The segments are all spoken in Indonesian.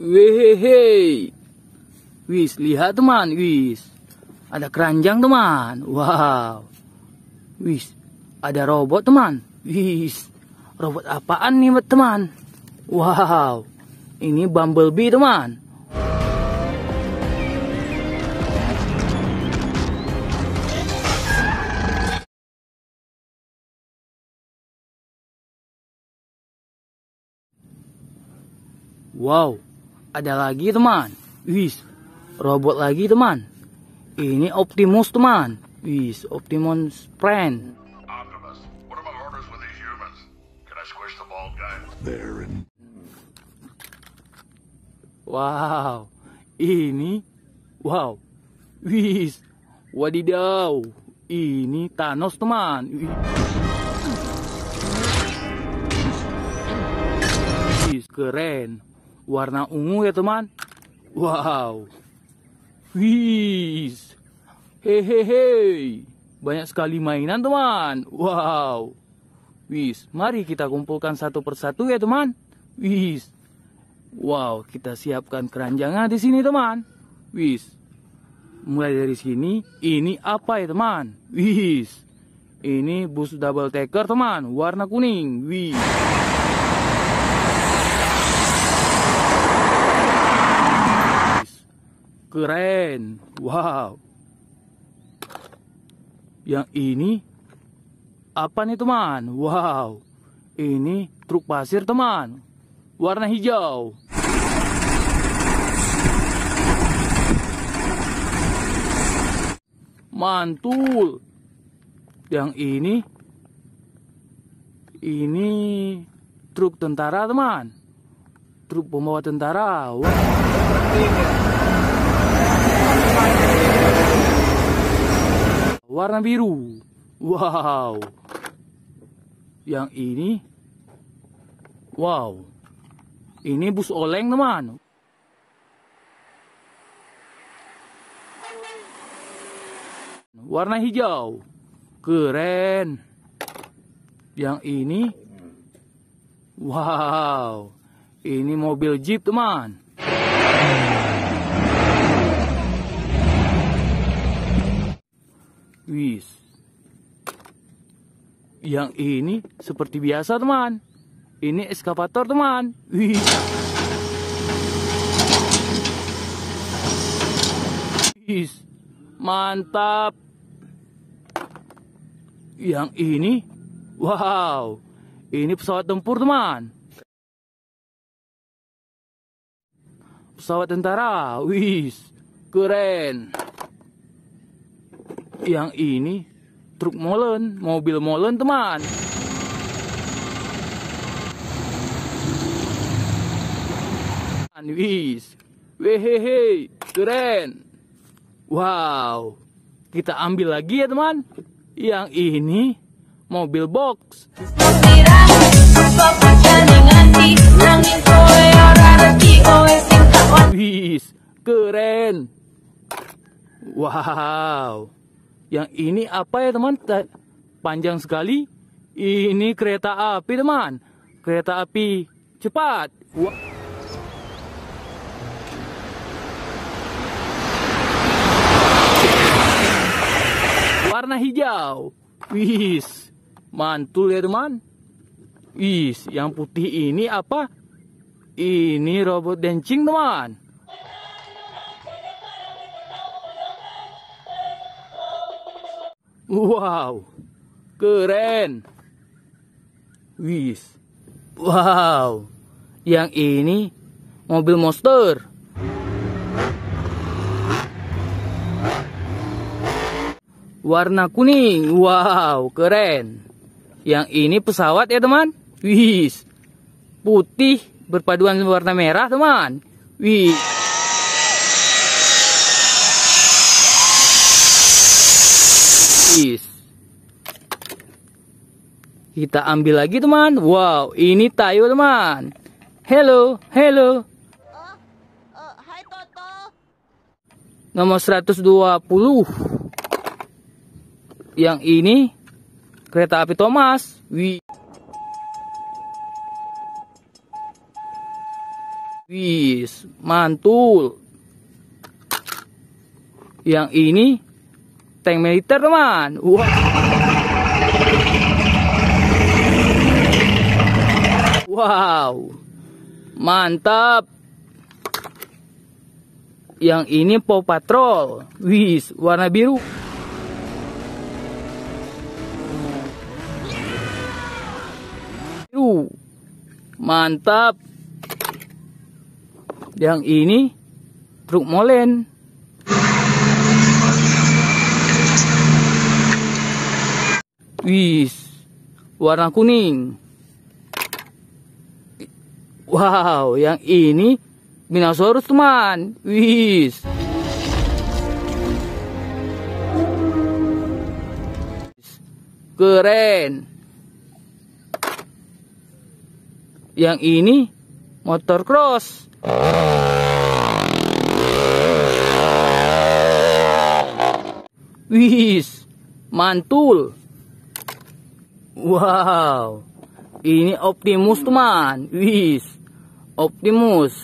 Wehehe. Wis, lihat teman, wis. Ada keranjang teman. Wow. Wis, ada robot teman. Wis. Robot apaan nih teman? Wow. Ini Bumblebee teman. Wow, ada lagi teman. Wis, robot lagi teman. Ini Optimus teman. Wis, Optimus Prime. Wow, ini wow. Wis, wadidaw. Ini Thanos teman. Wis, keren warna ungu ya teman wow wis hehehe banyak sekali mainan teman wow wis mari kita kumpulkan satu persatu ya teman wis wow kita siapkan keranjangnya di sini teman wis mulai dari sini ini apa ya teman wis ini bus double taker teman warna kuning wis. keren wow yang ini apa nih teman wow ini truk pasir teman warna hijau mantul yang ini ini truk tentara teman truk pembawa tentara wow. Warna biru. Wow. Yang ini. Wow. Ini bus oleng teman. Warna hijau. Keren. Yang ini. Wow. Ini mobil jeep teman. Wis. Yang ini seperti biasa, teman. Ini eskavator, teman. Wih. Wis. Mantap. Yang ini wow. Ini pesawat tempur, teman. Pesawat tentara. Wis. Keren yang ini truk molen, mobil molen teman. Anwis, wehehe, keren. Wow, kita ambil lagi ya teman. Yang ini mobil box. Wih, keren. Wow. Yang ini apa ya teman? Panjang sekali. Ini kereta api teman. Kereta api cepat. Wah. Warna hijau. Wis. Mantul ya teman. Wis, yang putih ini apa? Ini robot dancing teman. Wow, keren. Wis. Wow, yang ini mobil monster. Warna kuning. Wow, keren. Yang ini pesawat ya, teman. Wis. Putih berpaduan warna merah, teman. Wis. Kita ambil lagi teman. Wow, ini tayo teman. Hello, hello. Nomor 120. Yang ini kereta api Thomas. Wih. Wis, mantul. Yang ini tank militer teman wow. wow mantap yang ini Paw Patrol wis warna biru biru mantap yang ini truk molen Wih, warna kuning. Wow, yang ini dinosaurus teman. Wih. Keren. Yang ini motor cross. Wih, mantul. Wow, ini Optimus teman. Wis, Optimus.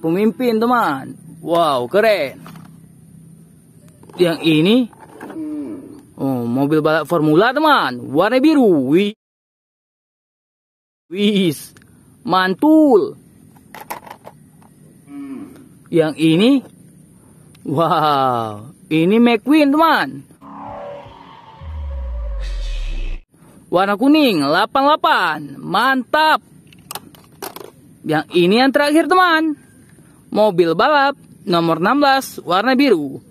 Pemimpin teman. Wow, keren. Yang ini, oh mobil balap Formula teman, warna biru. wis, wis, mantul. Yang ini, wow, ini McQueen, teman. Warna kuning, 88. Mantap. Yang ini yang terakhir, teman. Mobil balap, nomor 16, warna biru.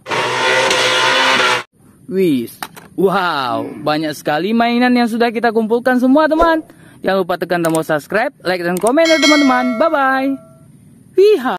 Wis. Wow, banyak sekali mainan yang sudah kita kumpulkan semua, teman. Jangan lupa tekan tombol subscribe, like, dan komen ya teman-teman. Bye-bye. Wihah.